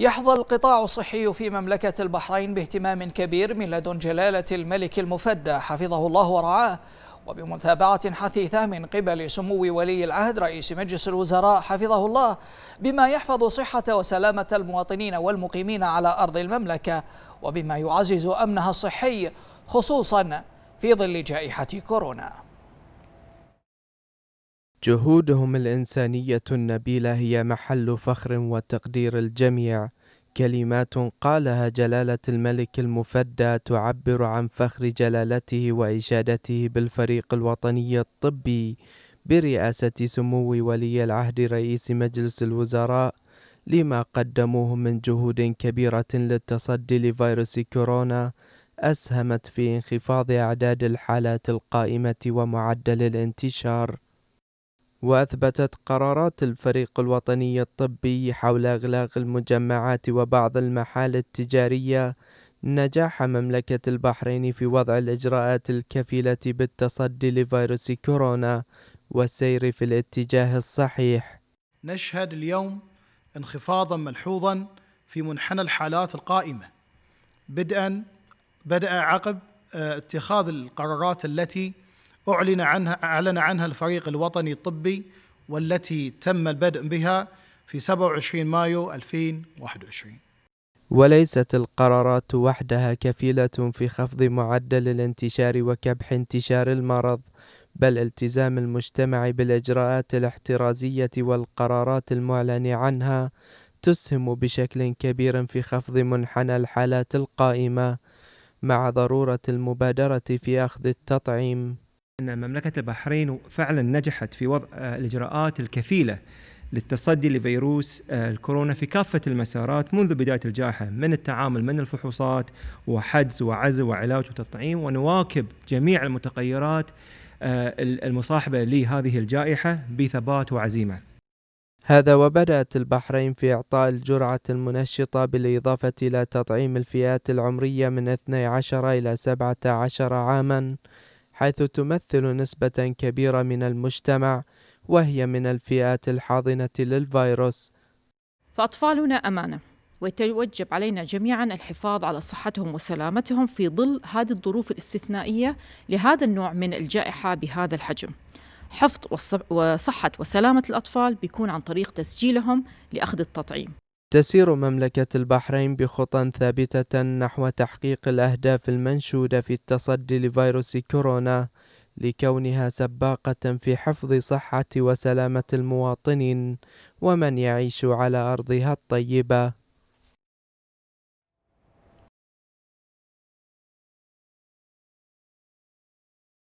يحظى القطاع الصحي في مملكة البحرين باهتمام كبير من لدن جلالة الملك المفدى حفظه الله ورعاه وبمتابعة حثيثة من قبل سمو ولي العهد رئيس مجلس الوزراء حفظه الله بما يحفظ صحة وسلامة المواطنين والمقيمين على أرض المملكة وبما يعزز أمنها الصحي خصوصا في ظل جائحة كورونا جهودهم الإنسانية النبيلة هي محل فخر وتقدير الجميع كلمات قالها جلالة الملك المفدى تعبر عن فخر جلالته وإشادته بالفريق الوطني الطبي برئاسة سمو ولي العهد رئيس مجلس الوزراء لما قدموه من جهود كبيرة للتصدي لفيروس كورونا أسهمت في انخفاض أعداد الحالات القائمة ومعدل الانتشار وأثبتت قرارات الفريق الوطني الطبي حول إغلاق المجمعات وبعض المحال التجارية نجاح مملكة البحرين في وضع الإجراءات الكفيلة بالتصدي لفيروس كورونا والسير في الاتجاه الصحيح. نشهد اليوم انخفاضا ملحوظا في منحنى الحالات القائمة بدءا بدأ عقب آه، اتخاذ القرارات التي أعلن عنها أعلن عنها الفريق الوطني الطبي والتي تم البدء بها في 27 مايو 2021 وليست القرارات وحدها كفيلة في خفض معدل الانتشار وكبح انتشار المرض بل التزام المجتمع بالإجراءات الاحترازية والقرارات المعلن عنها تسهم بشكل كبير في خفض منحنى الحالات القائمة مع ضرورة المبادرة في أخذ التطعيم أن مملكة البحرين فعلا نجحت في وضع الإجراءات الكفيلة للتصدي لفيروس الكورونا في كافة المسارات منذ بداية الجائحة من التعامل من الفحوصات وحجز وعزل وعلاج وتطعيم ونواكب جميع المتغيرات آه، المصاحبة لهذه الجائحة بثبات وعزيمة هذا وبدأت البحرين في إعطاء الجرعة المنشطة بالإضافة إلى تطعيم الفئات العمرية من 12 إلى 17 عاماً حيث تمثل نسبة كبيرة من المجتمع وهي من الفئات الحاضنة للفيروس فأطفالنا أمانة ويتوجب علينا جميعا الحفاظ على صحتهم وسلامتهم في ظل هذه الظروف الاستثنائية لهذا النوع من الجائحة بهذا الحجم حفظ وصحة وسلامة الأطفال بيكون عن طريق تسجيلهم لأخذ التطعيم تسير مملكة البحرين بخطى ثابتة نحو تحقيق الأهداف المنشودة في التصدي لفيروس كورونا لكونها سباقة في حفظ صحة وسلامة المواطنين ومن يعيش على أرضها الطيبة